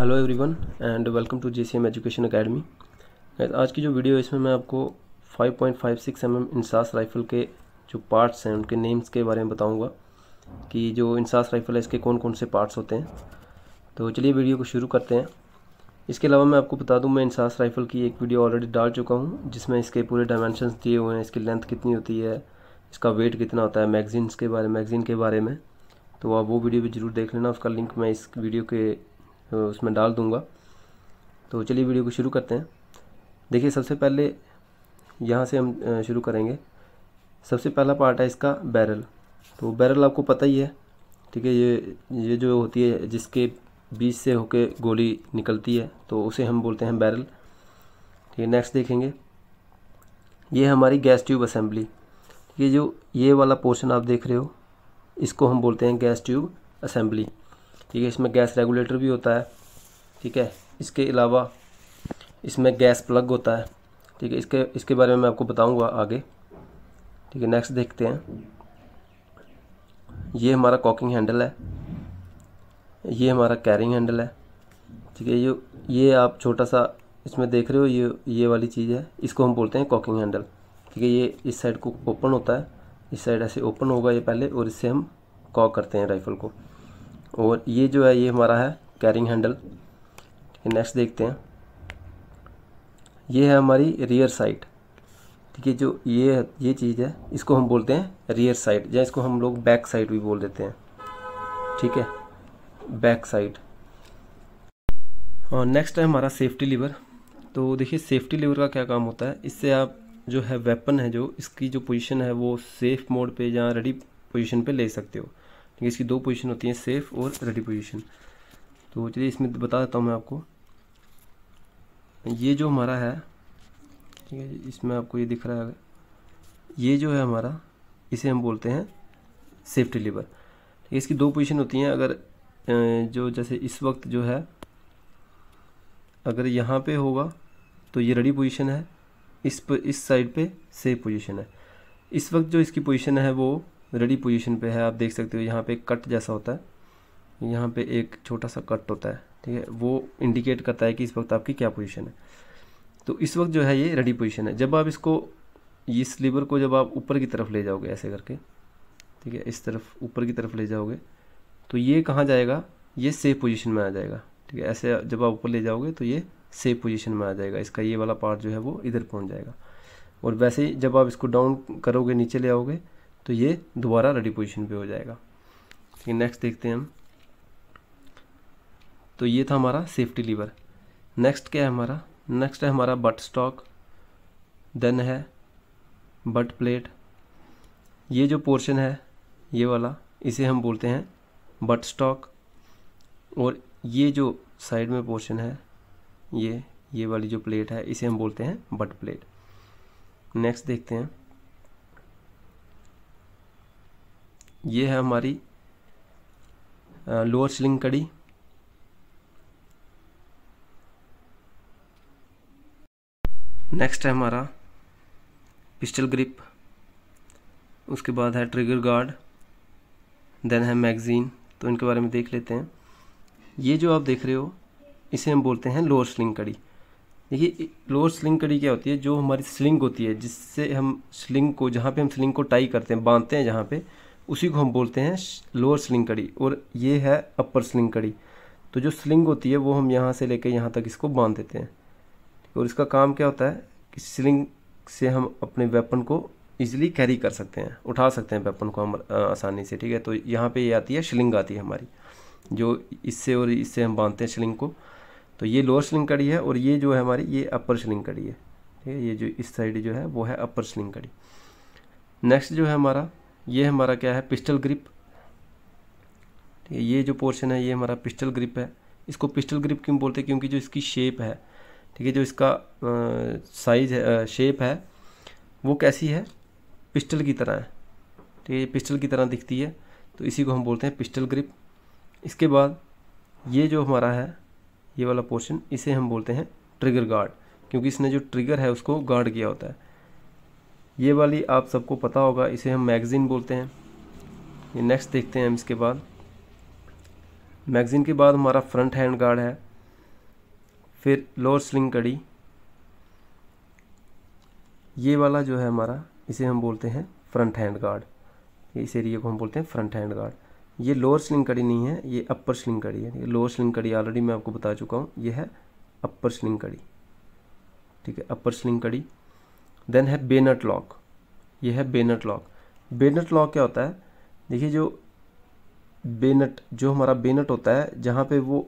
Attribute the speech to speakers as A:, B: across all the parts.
A: hello everyone and welcome to JCM education academy आज की जो वीडियो है इसमें मैं आपको 5.56 पॉइंट mm इंसास राइफ़ल के जो पार्ट्स हैं उनके नेम्स के बारे में बताऊंगा कि जो इंसास राइफ़ल है इसके कौन कौन से पार्ट्स होते हैं तो चलिए वीडियो को शुरू करते हैं इसके अलावा मैं आपको बता दूँ मैं इंसास राइफ़ल की एक वीडियो ऑलरेडी डाल चुका हूँ जिसमें इसके पूरे डायमेंशन दिए हुए हैं इसकी लेंथ कितनी होती है इसका वेट कितना होता है मैगजीन्स के बारे मैगज़ीन के बारे में तो आप वो वीडियो भी ज़रूर देख लेना उसका लिंक मैं इस वीडियो के तो उसमें डाल दूँगा तो चलिए वीडियो को शुरू करते हैं देखिए सबसे पहले यहाँ से हम शुरू करेंगे सबसे पहला पार्ट है इसका बैरल तो बैरल आपको पता ही है ठीक है ये ये जो होती है जिसके बीच से होके गोली निकलती है तो उसे हम बोलते हैं बैरल ठीक है नेक्स्ट देखेंगे ये हमारी गैस ट्यूब असेंबली ये जो ये वाला पोर्शन आप देख रहे हो इसको हम बोलते हैं गैस ट्यूब असेंबली ठीक है इसमें गैस रेगुलेटर भी होता है ठीक है इसके अलावा इसमें गैस प्लग होता है ठीक है इसके इसके बारे में मैं आपको बताऊंगा आगे ठीक है नेक्स्ट देखते हैं ये हमारा कॉकिंग हैंडल है ये हमारा कैरिंग हैंडल है ठीक है ये ये आप छोटा सा इसमें देख रहे हो ये ये वाली चीज़ है इसको हम बोलते हैं कॉकिंग हैंडल ठीक है ये इस साइड को ओपन होता है इस साइड ऐसे ओपन होगा ये पहले और इससे हम कॉक करते हैं राइफ़ल को और ये जो है ये हमारा है कैरिंग हैंडल नेक्स्ट देखते हैं ये है हमारी रियर साइड ठीक है जो ये ये चीज़ है इसको हम बोलते हैं रियर साइड या इसको हम लोग बैक साइड भी बोल देते हैं ठीक है बैक साइड और नेक्स्ट है हमारा सेफ्टी लीवर तो देखिए सेफ्टी लीवर का क्या काम होता है इससे आप जो है वेपन है जो इसकी जो पोजीशन है वो सेफ मोड पे या रेडी पोजीशन पे ले सकते हो क्योंकि इसकी दो पोजीशन होती हैं सेफ़ और रेडी पोजीशन तो चलिए इसमें बता देता हूँ मैं आपको ये जो हमारा है ठीक है इसमें आपको ये दिख रहा है ये जो है हमारा इसे हम बोलते हैं सेफ्टी लीवर इसकी दो पोजीशन होती हैं अगर जो जैसे इस वक्त जो है अगर यहाँ पे होगा तो ये रेडी पोजीशन है इस पर इस साइड पे सेफ पोजीशन है इस वक्त जो इसकी पोजीशन है वो रेडी पोजीशन पे है आप देख सकते हो यहाँ पे कट जैसा होता है यहाँ पे एक छोटा सा कट होता है ठीक है वो इंडिकेट करता है कि इस वक्त आपकी क्या पोजीशन है तो इस वक्त जो है ये रेडी पोजीशन है जब आप इसको इस लीवर को जब आप ऊपर की तरफ ले जाओगे ऐसे करके ठीक है इस तरफ ऊपर की तरफ ले जाओगे तो ये कहाँ जाएगा ये सेफ पोजिशन में आ जाएगा ठीक है ऐसे जब आप ऊपर ले जाओगे तो ये सेफ पोजीशन में आ जाएगा इसका ये वाला पार्ट जो है वो इधर पहुँच जाएगा और वैसे ही जब आप इसको डाउन करोगे नीचे ले आओगे तो ये दोबारा रेडी पोजिशन पर हो जाएगा ठीक है नेक्स्ट देखते हैं हम तो ये था हमारा सेफ्टी लीवर नेक्स्ट क्या है हमारा नेक्स्ट है हमारा बट स्टॉक देन है बट प्लेट ये जो पोर्शन है ये वाला इसे हम बोलते हैं बट स्टॉक और ये जो साइड में पोर्शन है ये ये वाली जो प्लेट है इसे हम बोलते हैं बट प्लेट नेक्स्ट देखते हैं ये है हमारी लोअर स्लिंग कड़ी नेक्स्ट है हमारा पिस्टल ग्रिप उसके बाद है ट्रिगर गार्ड देन है मैगज़ीन तो इनके बारे में देख लेते हैं ये जो आप देख रहे हो इसे हम बोलते हैं लोअर स्लिंग कड़ी देखिए लोअर स्लिंग कड़ी क्या होती है जो हमारी स्लिंग होती है जिससे हम स्लिंग को जहाँ पे हम स्लिंग को टाई करते हैं बांधते हैं जहाँ पे उसी को हम बोलते हैं लोअर स्लिंग कड़ी और ये है अपर स्लिंग कड़ी तो जो स्लिंग होती है वो हम यहाँ से लेकर यहाँ तक इसको बांध देते हैं और इसका काम क्या होता है कि स्लिंग से हम अपने वेपन को ईज़िली कैरी कर सकते हैं उठा सकते हैं वेपन को हम आसानी से ठीक है तो यहाँ पे ये आती है स्लिंग आती है हमारी जो इससे और इससे हम बांधते हैं स्लिंग को तो ये लोअर स्लिंग कड़ी है और ये जो है हमारी ये अपर स्लिंग कड़ी है ठीक है ये जो इस साइड जो है वो है अपर स्लिंग कड़ी नेक्स्ट जो है हमारा ये हमारा क्या है पिस्टल ग्रिप ये जो पोर्शन है ये हमारा पिस्टल ग्रिप है इसको पिस्टल ग्रिप क्यों बोलते हैं क्योंकि जो इसकी शेप है ठीक है जो इसका साइज है शेप है वो कैसी है पिस्टल की तरह है ठीक है पिस्टल की तरह दिखती है तो इसी को हम बोलते हैं पिस्टल ग्रिप इसके बाद ये जो हमारा है ये वाला पोर्शन इसे हम बोलते हैं ट्रिगर गार्ड क्योंकि इसने जो ट्रिगर है उसको गार्ड किया होता है ये वाली आप सबको पता होगा इसे हम मैगज़ीन बोलते हैं ये नेक्स्ट देखते हैं हम इसके बाद मैगज़ीन के बाद हमारा फ्रंट हैंड गार्ड है फिर लोअर स्लिंग कड़ी ये वाला जो है हमारा इसे हम बोलते हैं फ्रंट हैंड गार्ड इस एरिया को हम बोलते हैं फ्रंट हैंड गार्ड ये लोअर स्लिंग कड़ी नहीं है ये अपर स्लिंग कड़ी है लोअर स्लिंग कड़ी ऑलरेडी मैं आपको बता चुका हूँ ये है अपर स्लिंग कड़ी ठीक है अपर स्लिंग कड़ी देन है बेनट लॉक ये है बेनट लॉक बेनट लॉक क्या होता है देखिए जो बेनट जो हमारा बेनट होता है जहाँ पे वो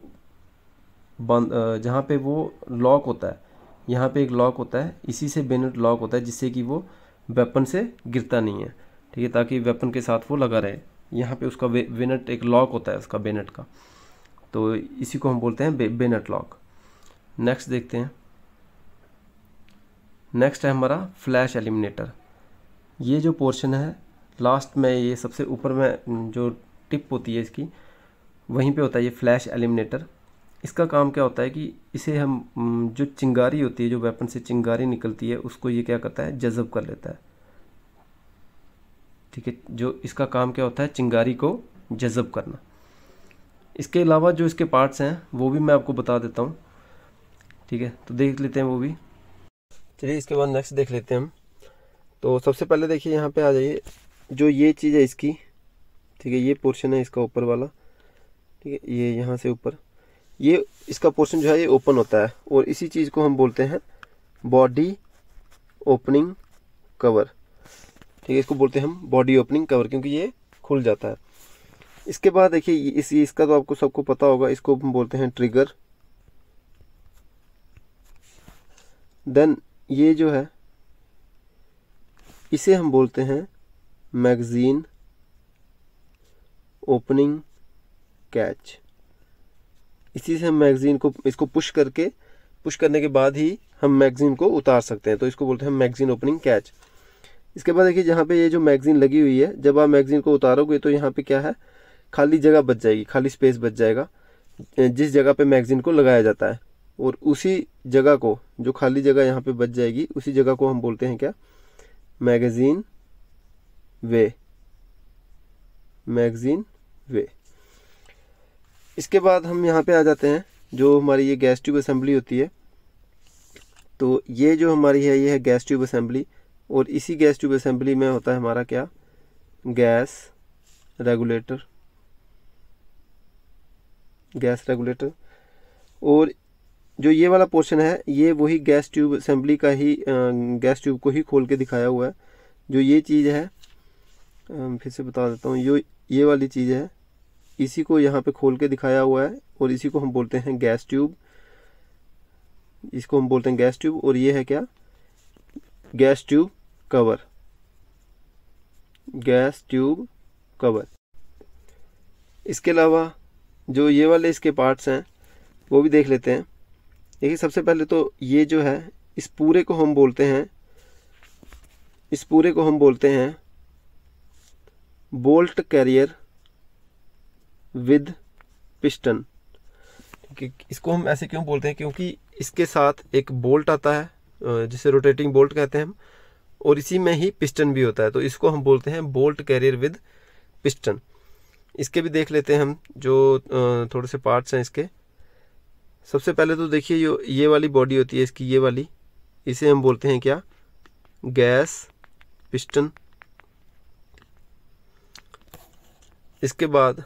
A: बंद जहाँ पे वो लॉक होता है यहाँ पे एक लॉक होता है इसी से बेनट लॉक होता है जिससे कि वो वेपन से गिरता नहीं है ठीक है ताकि वेपन के साथ वो लगा रहे यहाँ पे उसका बेनट वेनट एक लॉक होता है उसका बेनट का तो इसी को हम बोलते हैं बे, बेनट लॉक नेक्स्ट देखते हैं नेक्स्ट है हमारा फ्लैश एलिमिनेटर ये जो पोर्शन है लास्ट में ये सबसे ऊपर में जो टिप होती है इसकी वहीं पे होता है ये फ्लैश एलिमिनेटर इसका काम क्या होता है कि इसे हम जो चिंगारी होती है जो वेपन से चिंगारी निकलती है उसको ये क्या करता है जज़ब कर लेता है ठीक है जो इसका काम क्या होता है चिंगारी को जज़ब करना इसके अलावा जो इसके पार्ट्स हैं वो भी मैं आपको बता देता हूँ ठीक है तो देख लेते हैं वो भी चलिए इसके बाद नेक्स्ट देख लेते हैं हम तो सबसे पहले देखिए यहाँ पे आ जाइए जो ये चीज़ है इसकी ठीक है ये पोर्शन है इसका ऊपर वाला ठीक है ये यहाँ से ऊपर ये इसका पोर्शन जो है ये ओपन होता है और इसी चीज़ को हम बोलते हैं बॉडी ओपनिंग कवर ठीक है इसको बोलते हैं हम बॉडी ओपनिंग कवर क्योंकि ये खुल जाता है इसके बाद देखिए इस इसका तो आपको सबको पता होगा इसको हम बोलते हैं ट्रिगर देन ये जो है इसे हम बोलते हैं मैगज़ीन ओपनिंग कैच इसी से हम मैगज़ीन को इसको पुश करके पुश करने के बाद ही हम मैगज़ीन को उतार सकते हैं तो इसको बोलते हैं मैगज़ीन ओपनिंग कैच इसके बाद देखिए जहाँ पे ये जो मैगज़ीन लगी हुई है जब आप मैगज़ीन को उतारोगे तो यहाँ पे क्या है खाली जगह बच जाएगी खाली स्पेस बच जाएगा जिस जगह पे मैगज़ीन को लगाया जाता है और उसी जगह को जो खाली जगह यहाँ पे बच जाएगी उसी जगह को हम बोलते हैं क्या मैगज़ीन वे मैगज़ीन वे इसके बाद हम यहाँ पे आ जाते हैं जो हमारी ये गैस ट्यूब असेंबली होती है तो ये जो हमारी है ये है गैस ट्यूब असेंबली और इसी गैस ट्यूब असेंबली में होता है हमारा क्या गैस रेगुलेटर गैस रेगुलेटर और जो ये वाला पोर्शन है ये वही गैस ट्यूब असेंबली का ही गैस ट्यूब को ही खोल के दिखाया हुआ है जो ये चीज़ है फिर से बता देता हूँ जो ये वाली चीज़ है इसी को यहाँ पे खोल के दिखाया हुआ है और इसी को हम बोलते हैं गैस ट्यूब इसको हम बोलते हैं गैस ट्यूब और ये है क्या gas tube cover gas tube cover इसके अलावा जो ये वाले इसके पार्ट्स हैं वो भी देख लेते हैं देखिए सबसे पहले तो ये जो है इस पूरे को हम बोलते हैं इस पूरे को हम बोलते हैं बोल्ट कैरियर विद पिस्टन इसको हम ऐसे क्यों बोलते हैं क्योंकि इसके साथ एक बोल्ट आता है जिसे रोटेटिंग बोल्ट कहते हैं हम और इसी में ही पिस्टन भी होता है तो इसको हम बोलते हैं बोल्ट कैरियर विद पिस्टन इसके भी देख लेते हैं हम जो थोड़े से पार्ट्स हैं इसके सबसे पहले तो देखिए ये ये वाली बॉडी होती है इसकी ये वाली इसे हम बोलते हैं क्या गैस पिस्टन इसके बाद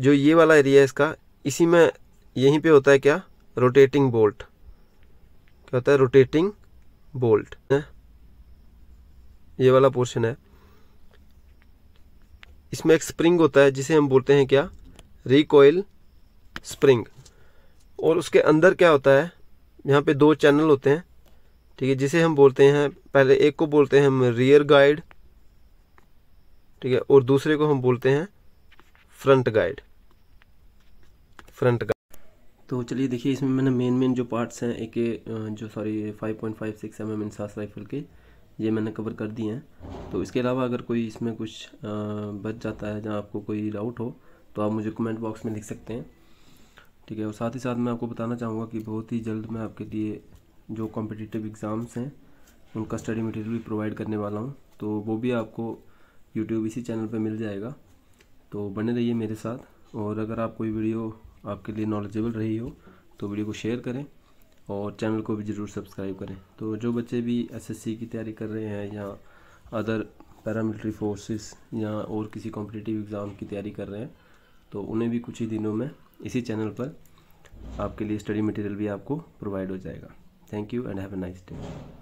A: जो ये वाला एरिया है इसका इसी में यहीं पे होता है क्या रोटेटिंग बोल्ट क्या होता है रोटेटिंग बोल्ट है ये वाला पोर्शन है इसमें एक स्प्रिंग होता है जिसे हम बोलते हैं क्या रिकॉयल स्प्रिंग और उसके अंदर क्या होता है यहाँ पे दो चैनल होते हैं ठीक है जिसे हम बोलते हैं पहले एक को बोलते हैं हम रियर गाइड ठीक है और दूसरे को हम बोलते हैं फ्रंट गाइड फ्रंट गाइड तो चलिए देखिए इसमें मैंने मेन मेन जो पार्ट्स हैं एक जो sorry 5.56 point five six M M INSAS rifle के ये मैंने कवर कर दिए हैं तो इसके अलावा अगर कोई इसमें कुछ बच जाता है जहाँ आपको कोई डाउट हो तो आप मुझे कमेंट बॉक्स में लिख सकते हैं ठीक है और साथ ही साथ मैं आपको बताना चाहूँगा कि बहुत ही जल्द मैं आपके लिए जो कॉम्पिटिटिव एग्ज़ाम्स हैं उनका स्टडी मटेरियल भी प्रोवाइड करने वाला हूँ तो वो भी आपको यूट्यूब इसी चैनल पर मिल जाएगा तो बने रहिए मेरे साथ और अगर आप कोई वीडियो आपके लिए नॉलेजेबल रही हो तो वीडियो को शेयर करें और चैनल को भी ज़रूर सब्सक्राइब करें तो जो बच्चे भी एसएससी की तैयारी कर रहे हैं या अदर पैरामिलिट्री फोर्सेस या और किसी कॉम्पिटिटिव एग्ज़ाम की तैयारी कर रहे हैं तो उन्हें भी कुछ ही दिनों में इसी चैनल पर आपके लिए स्टडी मटेरियल भी आपको प्रोवाइड हो जाएगा thank you and have a nice day